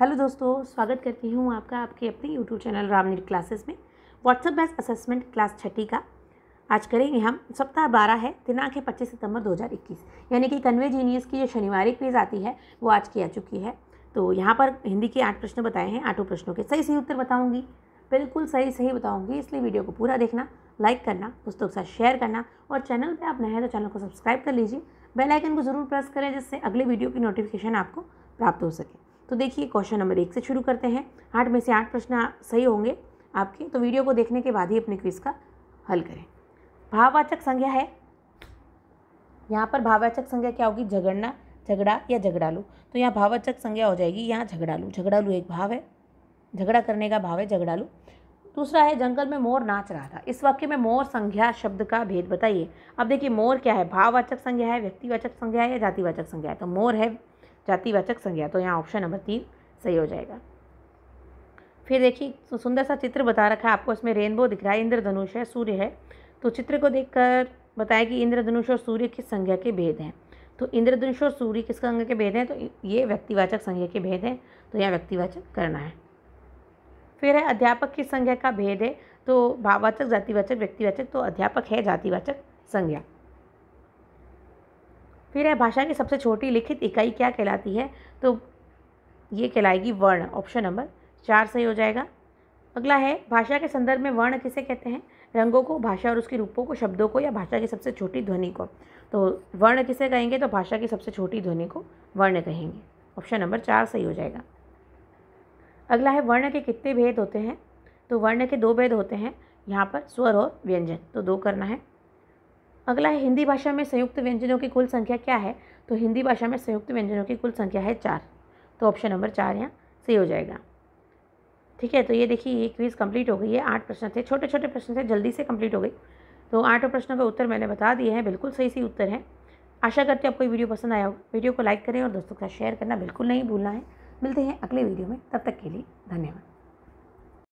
hello दोस्तों स्वागत करती हूँ आपका आपके अपने यूट्यूब चैनल रामनीर क्लासेस में व्हाट्सअप बेस्ड असेसमेंट क्लास छठी का आज करेंगे हम सप्ताह बारह है दिनांक है पच्चीस सितंबर 2021 यानी कि कन्वे जीनियस की जो शनिवार क्वीज आती है वो आज की आ चुकी है तो यहाँ पर हिंदी के आठ प्रश्न बताए हैं आठों प्रश्नों के सही सही उत्तर बताऊँगी बिल्कुल सही सही बताऊँगी इसलिए वीडियो को पूरा देखना लाइक करना दोस्तों के साथ शेयर करना और चैनल पर आप नए हैं तो चैनल को सब्सक्राइब कर लीजिए बेलाइकन को ज़रूर प्रेस करें जिससे अगले वीडियो की नोटिफिकेशन आपको प्राप्त हो सके तो देखिए क्वेश्चन नंबर एक से शुरू करते हैं आठ में से आठ प्रश्न सही होंगे आपके तो वीडियो को देखने के बाद ही अपने क्विज़ का हल करें भाववाचक संज्ञा है यहाँ पर भाववाचक संज्ञा क्या होगी झगड़ना झगड़ा या झगड़ालू तो यहाँ भाववाचक संज्ञा हो जाएगी यहाँ झगड़ालू झगड़ालू एक भाव है झगड़ा करने का भाव है झगड़ालू दूसरा है जंगल में मोर नाच रहा था इस वाक्य में मोर संज्ञा शब्द का भेद बताइए अब देखिए मोर क्या है भाववाचक संज्ञा है व्यक्तिवाचक संज्ञा है या जातिवाचक संज्ञा है तो मोर है जातिवाचक संज्ञा तो यहाँ ऑप्शन नंबर तीन सही हो जाएगा फिर देखिए सुंदर सा चित्र बता रखा है आपको इसमें रेनबो दिख रहा है इंद्रधनुष है सूर्य है तो चित्र को देखकर बताया कि इंद्रधनुष और सूर्य किस संज्ञा के भेद हैं तो इंद्रधनुष और सूर्य किस संज्ञा के भेद हैं तो ये व्यक्तिवाचक संज्ञा के भेद हैं तो यहाँ व्यक्तिवाचक करना है फिर है अध्यापक की संज्ञा का भेद है तो भाववाचक जातिवाचक व्यक्तिवाचक तो अध्यापक है जातिवाचक संज्ञा फिर है भाषा की सबसे छोटी लिखित इकाई क्या कहलाती है तो ये कहलाएगी वर्ण ऑप्शन नंबर चार सही हो जाएगा अगला है भाषा के संदर्भ में वर्ण किसे कहते हैं रंगों को भाषा और उसके रूपों को शब्दों को या भाषा की सबसे छोटी ध्वनि को तो वर्ण किसे कहेंगे तो भाषा की सबसे छोटी ध्वनि को वर्ण कहेंगे ऑप्शन नंबर चार सही हो जाएगा अगला है वर्ण के कितने भेद होते हैं तो वर्ण के दो भेद होते हैं यहाँ पर स्वर और व्यंजन तो दो करना है अगला है हिंदी भाषा में संयुक्त व्यंजनों की कुल संख्या क्या है तो हिंदी भाषा में संयुक्त व्यंजनों की कुल संख्या है चार तो ऑप्शन नंबर चार यहाँ सही हो जाएगा ठीक है तो ये देखिए ये क्विज़ कंप्लीट हो गई है आठ प्रश्न थे छोटे छोटे प्रश्न थे जल्दी से कंप्लीट हो गई तो आठों प्रश्नों का उत्तर मैंने बता दिए हैं बिल्कुल सही सही उत्तर है आशा करते हैं आपको ये वीडियो पसंद आया होगा वीडियो को लाइक करें और दोस्तों के साथ शेयर करना बिल्कुल नहीं भूलना है मिलते हैं अगले वीडियो में तब तक के लिए धन्यवाद